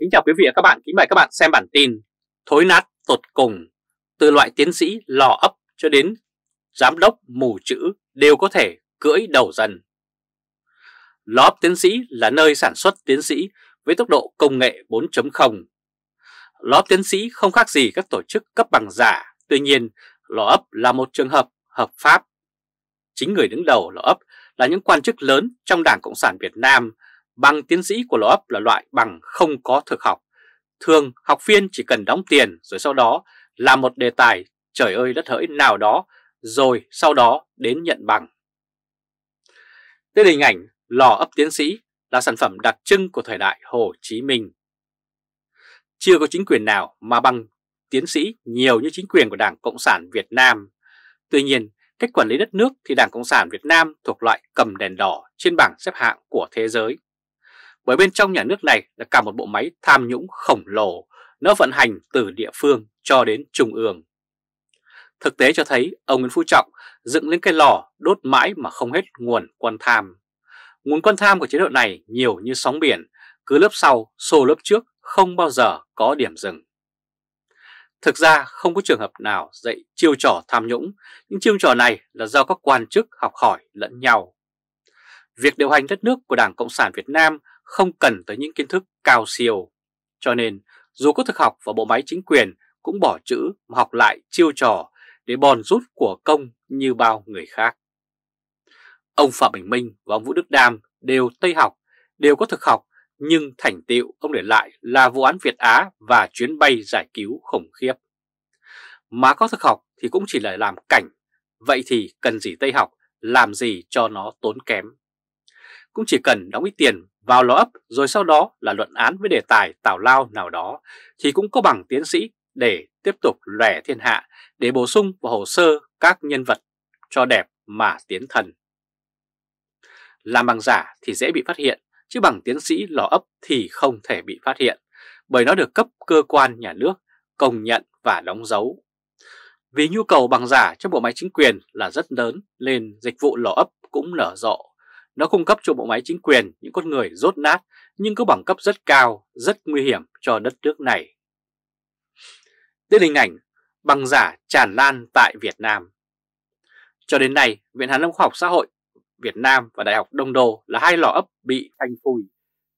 Kính chào quý vị và các bạn, kính mời các bạn xem bản tin Thối nát tột cùng, từ loại tiến sĩ lò ấp cho đến giám đốc mù chữ đều có thể cưỡi đầu dần. Lò ấp tiến sĩ là nơi sản xuất tiến sĩ với tốc độ công nghệ 4.0 Lò ấp tiến sĩ không khác gì các tổ chức cấp bằng giả, tuy nhiên lò ấp là một trường hợp hợp pháp Chính người đứng đầu lò ấp là những quan chức lớn trong Đảng Cộng sản Việt Nam Bằng tiến sĩ của Lò ấp là loại bằng không có thực học. Thường học viên chỉ cần đóng tiền rồi sau đó làm một đề tài trời ơi đất hỡi nào đó rồi sau đó đến nhận bằng. Đây hình ảnh lò ấp tiến sĩ là sản phẩm đặc trưng của thời đại Hồ Chí Minh. Chưa có chính quyền nào mà bằng tiến sĩ nhiều như chính quyền của Đảng Cộng sản Việt Nam. Tuy nhiên, cách quản lý đất nước thì Đảng Cộng sản Việt Nam thuộc loại cầm đèn đỏ trên bảng xếp hạng của thế giới bởi bên trong nhà nước này là cả một bộ máy tham nhũng khổng lồ, nó vận hành từ địa phương cho đến trung ương. Thực tế cho thấy ông Nguyễn Phú Trọng dựng lên cái lò đốt mãi mà không hết nguồn quan tham. Nguồn quan tham của chế độ này nhiều như sóng biển, cứ lớp sau xô lớp trước không bao giờ có điểm dừng. Thực ra không có trường hợp nào dạy chiêu trò tham nhũng, những chiêu trò này là do các quan chức học hỏi lẫn nhau. Việc điều hành đất nước của Đảng Cộng sản Việt Nam không cần tới những kiến thức cao siêu. Cho nên, dù có thực học và bộ máy chính quyền cũng bỏ chữ mà học lại chiêu trò để bòn rút của công như bao người khác. Ông Phạm Bình Minh và ông Vũ Đức Đam đều Tây học, đều có thực học, nhưng thành tựu ông để lại là vụ án Việt Á và chuyến bay giải cứu khủng khiếp. Mà có thực học thì cũng chỉ là làm cảnh, vậy thì cần gì Tây học, làm gì cho nó tốn kém. Cũng chỉ cần đóng ít tiền vào lò ấp rồi sau đó là luận án với đề tài tào lao nào đó thì cũng có bằng tiến sĩ để tiếp tục lẻ thiên hạ để bổ sung vào hồ sơ các nhân vật cho đẹp mà tiến thần. Làm bằng giả thì dễ bị phát hiện, chứ bằng tiến sĩ lò ấp thì không thể bị phát hiện, bởi nó được cấp cơ quan nhà nước công nhận và đóng dấu. Vì nhu cầu bằng giả trong bộ máy chính quyền là rất lớn nên dịch vụ lò ấp cũng nở rộ, nó cung cấp cho bộ máy chính quyền những con người rốt nát nhưng có bằng cấp rất cao, rất nguy hiểm cho đất nước này. Đến hình ảnh bằng giả tràn lan tại Việt Nam. Cho đến nay, Viện Hàn Lâm Khoa học Xã hội Việt Nam và Đại học Đông Đô là hai lò ấp bị thanh phui.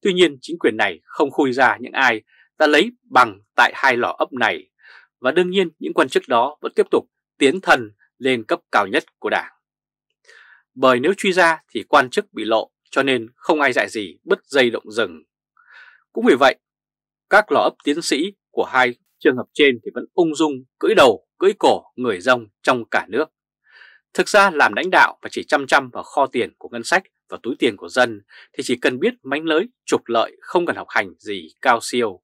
Tuy nhiên, chính quyền này không khui ra những ai đã lấy bằng tại hai lò ấp này. Và đương nhiên, những quan chức đó vẫn tiếp tục tiến thần lên cấp cao nhất của Đảng bởi nếu truy ra thì quan chức bị lộ cho nên không ai dạy gì bứt dây động rừng. Cũng vì vậy, các lò ấp tiến sĩ của hai trường hợp trên thì vẫn ung dung cưỡi đầu, cưỡi cổ người rông trong cả nước. Thực ra làm lãnh đạo và chỉ chăm chăm vào kho tiền của ngân sách và túi tiền của dân thì chỉ cần biết mánh lới trục lợi không cần học hành gì cao siêu.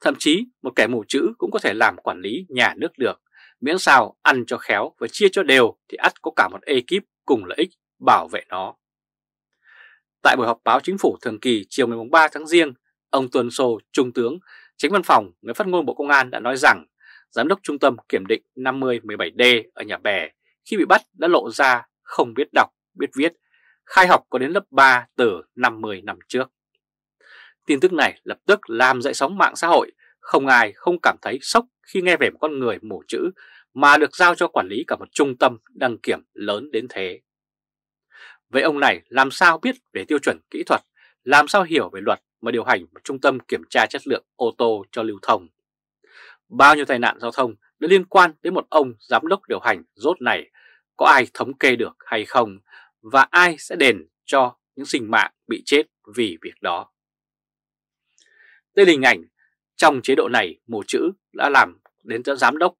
Thậm chí một kẻ mù chữ cũng có thể làm quản lý nhà nước được, miễn sao ăn cho khéo và chia cho đều thì ắt có cả một ekip cùng lợi ích bảo vệ nó. Tại buổi họp báo chính phủ thường kỳ chiều ngày 3 tháng Giêng, ông Tuần Sô, Trung tướng, Chính văn phòng, người phát ngôn Bộ Công an đã nói rằng Giám đốc Trung tâm Kiểm định 5017D ở nhà bè khi bị bắt đã lộ ra không biết đọc, biết viết, khai học có đến lớp 3 từ 50 năm trước. Tin tức này lập tức làm dậy sóng mạng xã hội, không ai không cảm thấy sốc khi nghe về một con người mù chữ mà được giao cho quản lý cả một trung tâm đăng kiểm lớn đến thế. Vậy ông này làm sao biết về tiêu chuẩn kỹ thuật, làm sao hiểu về luật mà điều hành một trung tâm kiểm tra chất lượng ô tô cho lưu thông? Bao nhiêu tai nạn giao thông đã liên quan đến một ông giám đốc điều hành rốt này, có ai thống kê được hay không và ai sẽ đền cho những sinh mạng bị chết vì việc đó. Đây là hình ảnh trong chế độ này mù chữ đã làm đến giám đốc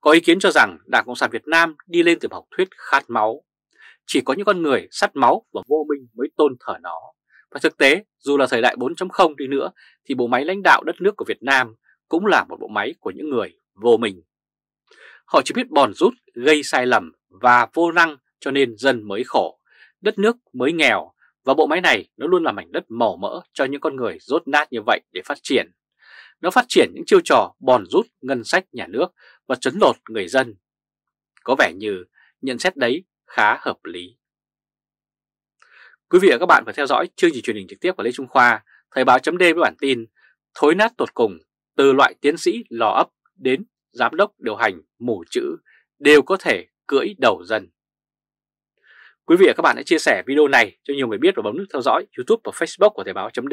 có ý kiến cho rằng Đảng Cộng sản Việt Nam đi lên từ học thuyết khát máu. Chỉ có những con người sắt máu và vô minh mới tôn thờ nó. Và thực tế, dù là thời đại 4.0 đi nữa, thì bộ máy lãnh đạo đất nước của Việt Nam cũng là một bộ máy của những người vô minh. Họ chỉ biết bòn rút, gây sai lầm và vô năng cho nên dân mới khổ, đất nước mới nghèo và bộ máy này nó luôn là mảnh đất màu mỡ cho những con người rốt nát như vậy để phát triển nó phát triển những chiêu trò bòn rút ngân sách nhà nước và trấn lột người dân. Có vẻ như nhận xét đấy khá hợp lý. Quý vị và các bạn vừa theo dõi chương trình truyền hình trực tiếp của Lê Trung Khoa, Thời báo chấm với bản tin Thối nát tột cùng, từ loại tiến sĩ lò ấp đến giám đốc điều hành mù chữ đều có thể cưỡi đầu dần. Quý vị và các bạn hãy chia sẻ video này cho nhiều người biết và bấm nút theo dõi YouTube và Facebook của Thời báo.de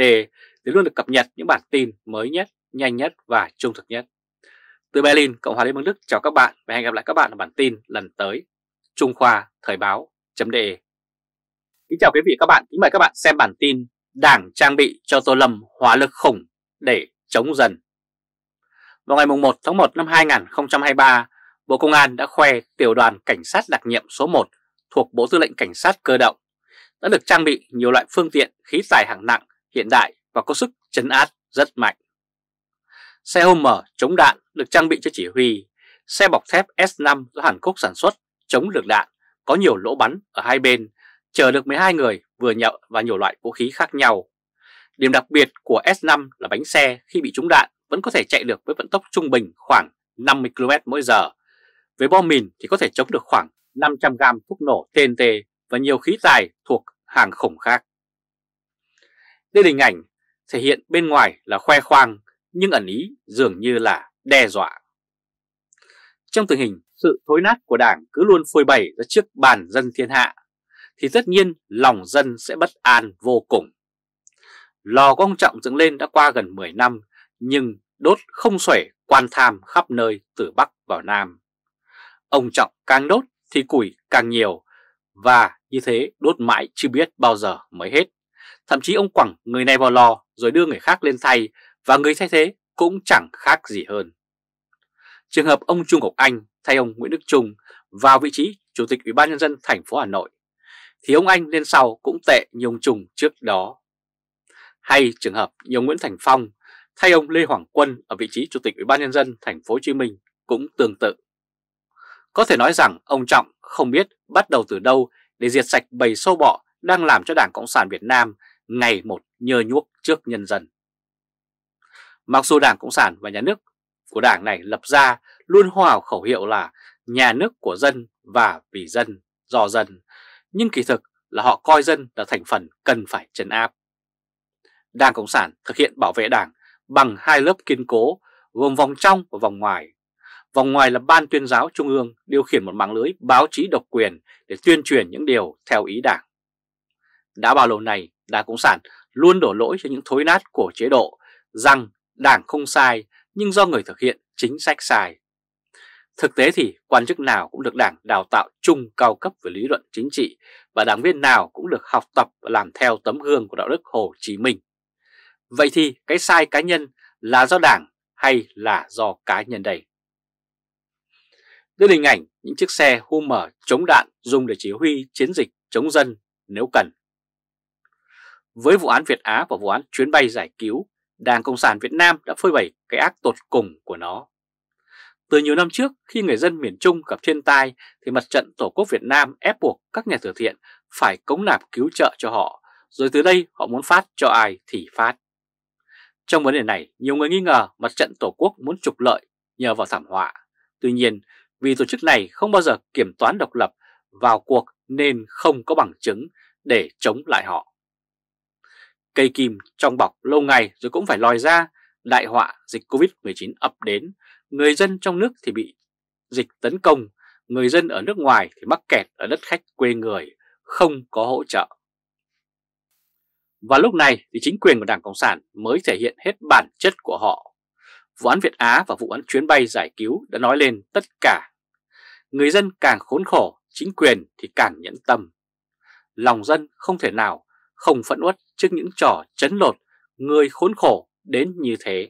để luôn được cập nhật những bản tin mới nhất, nhanh nhất và trung thực nhất. Từ Berlin, Cộng hòa Liên bang Đức chào các bạn và hẹn gặp lại các bạn ở bản tin lần tới. Trung Khoa Thời báo chấm đề Kính chào quý vị các bạn, kính mời các bạn xem bản tin Đảng trang bị cho Tô Lâm hỏa lực khủng để chống dần. Vào ngày 1 tháng 1 năm 2023, Bộ Công an đã khoe tiểu đoàn cảnh sát đặc nhiệm số 1 thuộc Bộ Tư lệnh Cảnh sát Cơ động đã được trang bị nhiều loại phương tiện khí tài hạng nặng hiện đại và có sức chấn áp rất mạnh xe Homer chống đạn được trang bị cho chỉ huy, xe bọc thép S5 do Hàn Quốc sản xuất chống được đạn có nhiều lỗ bắn ở hai bên, chở được 12 người vừa nhậu và nhiều loại vũ khí khác nhau. Điểm đặc biệt của S5 là bánh xe khi bị trúng đạn vẫn có thể chạy được với vận tốc trung bình khoảng 50 km mỗi giờ. Với bom mìn thì có thể chống được khoảng 500 gram thuốc nổ TNT và nhiều khí tài thuộc hàng khủng khác. Đây là hình ảnh thể hiện bên ngoài là khoe khoang nhưng ẩn ý dường như là đe dọa. Trong tình hình sự thối nát của đảng cứ luôn phôi bày ra trước bàn dân thiên hạ, thì tất nhiên lòng dân sẽ bất an vô cùng. Lò của ông Trọng dựng lên đã qua gần 10 năm, nhưng đốt không xuể quan tham khắp nơi từ Bắc vào Nam. Ông Trọng càng đốt thì củi càng nhiều, và như thế đốt mãi chưa biết bao giờ mới hết. Thậm chí ông quẳng người này vào lò rồi đưa người khác lên thay và người thay thế cũng chẳng khác gì hơn. Trường hợp ông Trung Ngọc Anh thay ông Nguyễn Đức Trung vào vị trí Chủ tịch Ủy ban Nhân dân thành phố Hà Nội, thì ông Anh lên sau cũng tệ như ông Trung trước đó. Hay trường hợp như ông Nguyễn Thành Phong thay ông Lê Hoàng Quân ở vị trí Chủ tịch Ủy ban Nhân dân thành phố Hồ Chí Minh cũng tương tự. Có thể nói rằng ông Trọng không biết bắt đầu từ đâu để diệt sạch bầy sâu bọ đang làm cho Đảng Cộng sản Việt Nam ngày một nhơ nhuốc trước nhân dân. Mặc dù Đảng Cộng sản và nhà nước của đảng này lập ra luôn hô hào khẩu hiệu là nhà nước của dân và vì dân, do dân, nhưng kỳ thực là họ coi dân là thành phần cần phải trấn áp. Đảng Cộng sản thực hiện bảo vệ đảng bằng hai lớp kiên cố gồm vòng trong và vòng ngoài. Vòng ngoài là Ban tuyên giáo Trung ương điều khiển một mạng lưới báo chí độc quyền để tuyên truyền những điều theo ý đảng. Đã bao lâu này Đảng Cộng sản luôn đổ lỗi cho những thối nát của chế độ rằng Đảng không sai nhưng do người thực hiện chính sách sai. Thực tế thì quan chức nào cũng được đảng đào tạo chung cao cấp về lý luận chính trị và đảng viên nào cũng được học tập và làm theo tấm gương của đạo đức Hồ Chí Minh. Vậy thì cái sai cá nhân là do đảng hay là do cá nhân đây? Đây là hình ảnh những chiếc xe Hummer chống đạn dùng để chỉ huy chiến dịch chống dân nếu cần. Với vụ án Việt Á và vụ án chuyến bay giải cứu, Đảng Cộng sản Việt Nam đã phơi bày cái ác tột cùng của nó. Từ nhiều năm trước, khi người dân miền Trung gặp thiên tai, thì mặt trận Tổ quốc Việt Nam ép buộc các nhà từ thiện phải cống nạp cứu trợ cho họ, rồi từ đây họ muốn phát cho ai thì phát. Trong vấn đề này, nhiều người nghi ngờ mặt trận Tổ quốc muốn trục lợi nhờ vào thảm họa. Tuy nhiên, vì tổ chức này không bao giờ kiểm toán độc lập vào cuộc nên không có bằng chứng để chống lại họ. Cây kim trong bọc lâu ngày rồi cũng phải lòi ra, đại họa dịch Covid-19 ập đến, người dân trong nước thì bị dịch tấn công, người dân ở nước ngoài thì mắc kẹt ở đất khách quê người, không có hỗ trợ. Và lúc này thì chính quyền của Đảng Cộng sản mới thể hiện hết bản chất của họ. Vụ án Việt Á và vụ án chuyến bay giải cứu đã nói lên tất cả. Người dân càng khốn khổ, chính quyền thì càng nhẫn tâm. Lòng dân không thể nào không phẫn uất trước những trò chấn lột người khốn khổ đến như thế.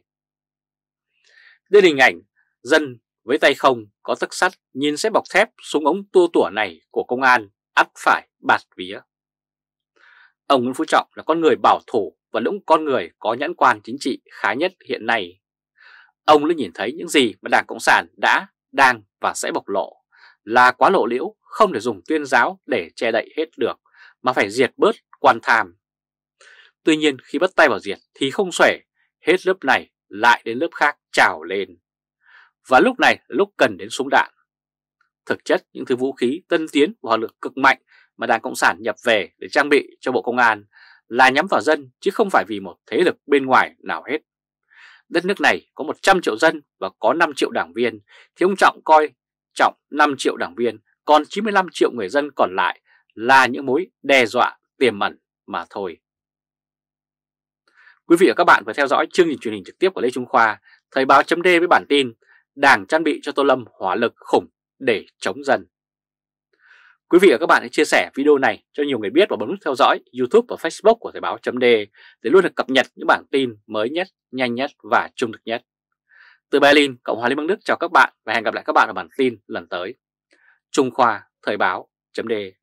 Đây là hình ảnh dân với tay không có tấc sắt nhìn sẽ bọc thép súng ống tua tủa này của công an ắt phải bạt vía. Ông Nguyễn Phú Trọng là con người bảo thủ và lũng con người có nhãn quan chính trị khá nhất hiện nay. Ông đã nhìn thấy những gì mà Đảng Cộng sản đã, đang và sẽ bộc lộ là quá lộ liễu, không thể dùng tuyên giáo để che đậy hết được, mà phải diệt bớt quan tham. Tuy nhiên khi bắt tay vào diệt thì không xuể, hết lớp này lại đến lớp khác trào lên. Và lúc này lúc cần đến súng đạn. Thực chất những thứ vũ khí tân tiến và lực cực mạnh mà Đảng Cộng sản nhập về để trang bị cho Bộ Công an là nhắm vào dân chứ không phải vì một thế lực bên ngoài nào hết. Đất nước này có 100 triệu dân và có 5 triệu đảng viên thì ông Trọng coi trọng 5 triệu đảng viên còn 95 triệu người dân còn lại là những mối đe dọa tiềm mẩn mà thôi. Quý vị và các bạn vừa theo dõi chương trình truyền hình trực tiếp của Lê Trung Khoa, Thời báo chấm với bản tin Đảng trang bị cho Tô Lâm hỏa lực khủng để chống dần. Quý vị và các bạn hãy chia sẻ video này cho nhiều người biết và bấm nút theo dõi YouTube và Facebook của Thời báo chấm để luôn được cập nhật những bản tin mới nhất, nhanh nhất và trung thực nhất. Từ Berlin, Cộng hòa Liên bang Đức chào các bạn và hẹn gặp lại các bạn ở bản tin lần tới. Trung Khoa, Thời báo, chấm